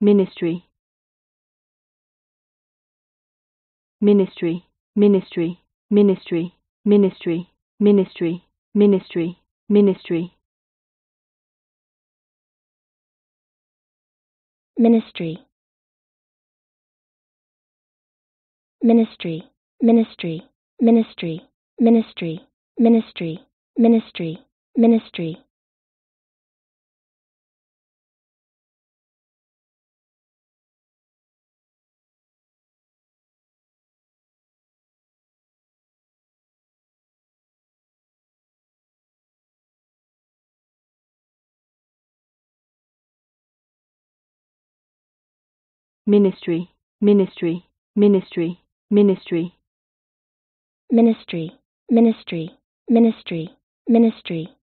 ministry ministry ministry ministry ministry ministry ministry ministry ministry ministry ministry ministry ministry ministry ministry ministry ministry, ministry, ministry, ministry. Ministry, ministry, ministry, ministry.